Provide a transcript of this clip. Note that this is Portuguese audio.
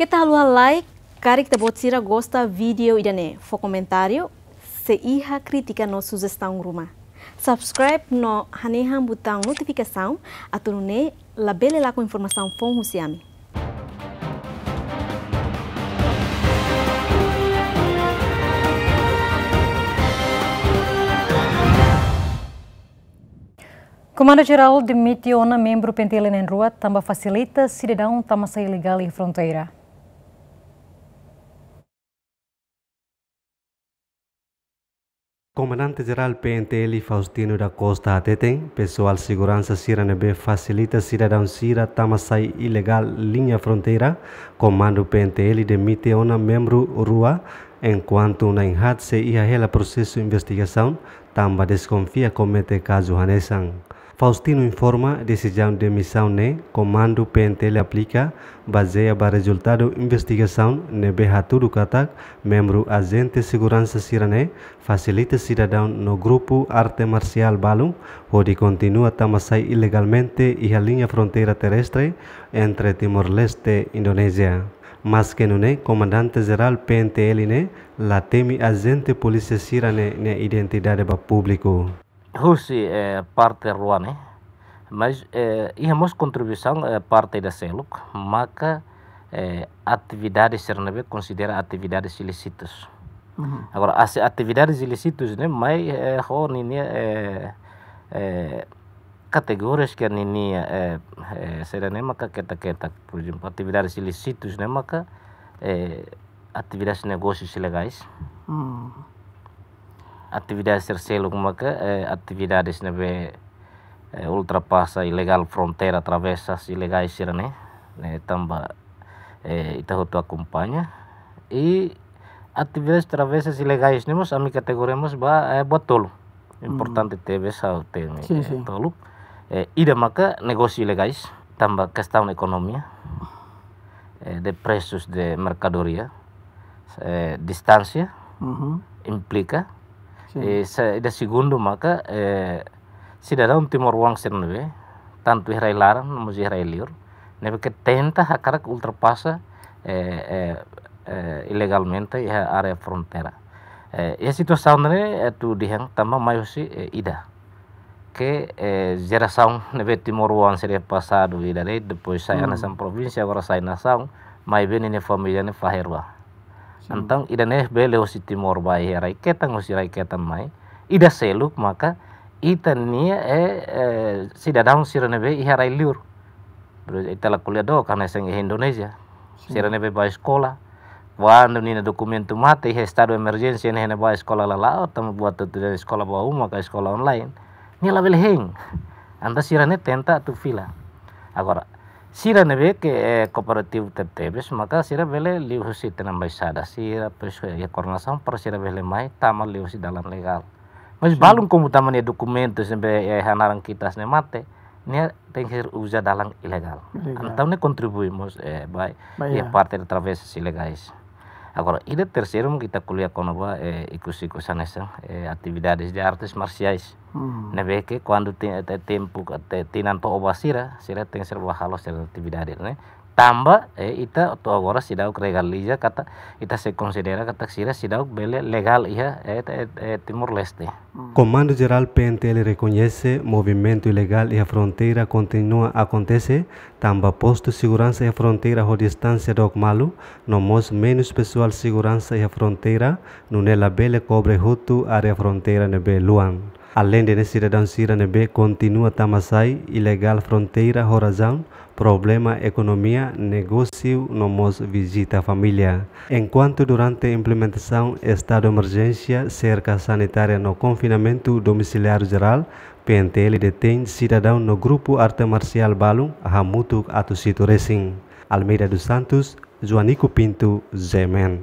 Que tal o like, cari que bot sira gosta vídeo idane. Fo comentário, se iha crítica no sugestão ruma. Subscribe no haneham botão notificação, atunune labele lá com informação fon husiami. Comando-Geral Dmitio, na membro Pentelen em Rua, também facilita cidadão tamassa ilegal em fronteira. Comandante-Geral PNTL Faustino da Costa Ateten, pessoal segurança Ciranebe facilita cidadão Cira Tamasai ilegal linha fronteira, comando PNTL demite uma membro rua, enquanto na enhatse se a processo investigação, tamba desconfia comete caso hanesang. Faustino informa decisão de missão ne comando PNTL aplica baseia para resultado investigação ne Behatu do Katak, membro agente segurança sirane facilita cidadão no grupo arte marcial Balum, onde continua tamasai ilegalmente e a linha fronteira terrestre entre Timor-Leste e Indonésia. Mas que não é comandante geral PNTL ne, latemi agente polícia sirane ne identidade para público. Rússia é parte Ruane, mas a eh, nossa contribuição é, parte da CELUC, maka é, eh, atividades CERNB considera atividades ilícitas. Uhum. Agora, as atividades ilícitas, né, mas é, nini, é, é, categorias que a nini é, é, será né, maka keta tá, keta, tá, por exemplo, atividades ilícitas, né, maka é, atividades negócios ilegais. Uhum. actividades como que eh, actividades nebe eh, ultrapasa ilegal fronteira travesas ilegais ser né eh, tamba eh, ita hotu acompanha e atividades travessas ilegais nemos ami categoremos ba eh, botolo mm. importante mm. tebe sa tem sí, eh, sí. tolo eh, ida maka negócio ilegais tamba questão economia eh, de preços de mercadoria eh, distância uh -huh. implica Eh, saya da segundo maka eh, si sida daum timor wang sen we tantu hirai laran namu hirai liur nebe ke tenta hakarak ultrapasa e, ilegalmente ya area frontera e, ya situasaun ne tu dihang tama mayosi e, ida ke eh, geração nebe timor wang seria ya passado e daí depois saya hum. na provinsi agora sai na mai mais bem na ne na faherwa Entang idan eh bele osi timor bai herai ketang osi rai ketan mai. Ida seluk maka ita nia e, e dadang si rene be iharai liur. Terus ita la kuliah do karena seng Indonesia. si hmm. rene be bai sekolah. Wando nina dokumen tu mate he estado emergency ene hene bai sekolah la lao tam buat tu dari sekolah bawa maka sekolah online. Nia la bele heng. Anta rene tenta tu fila. Agora sira nebe ke eh, kooperatif tetebes maka sira bele liusi tenam bai sada sira pesu ya, ya korna per sira bele mai tamal liusi dalam legal mas balung kumu taman ya dokumen tu sembe ya, ya hanaran kita sne mate nia tengkir uza dalam ilegal antau ne kontribui mos eh bai ya, ya. parte de travesas ilegais Agora ah, ida terceiro kita kuliah konoba e eh, ikus-ikusan esa eh, e eh, atividades de artes marciais. Uhum. Mm. Nebe que quando tem tempo até tinan to obasira, sira tem ser bahalo ser atividade, tamba eh, ita to agora legal ita se considera kata sira sidau bele legal y eh, Timor eh, eh, Leste. Mm. Comando Geral PNTL reconhece movimiento ilegal y a fronteira continua a acontecer, tamba posto segurança e a fronteira ou distância do Malu, nomos menos pessoal segurança e a fronteira, la bele cobre hutu área fronteira en Luan. Além de cidadão de B continua tamasai ilegal fronteira horizon problema economia negócio nomos visita família. Enquanto durante a implementação estado de emergência cerca sanitária no confinamento domiciliar geral, PNTL detém cidadão no grupo arte marcial Balum Hamutuk Atusito Racing. Almeida dos Santos, Joanico Pinto, Zemen.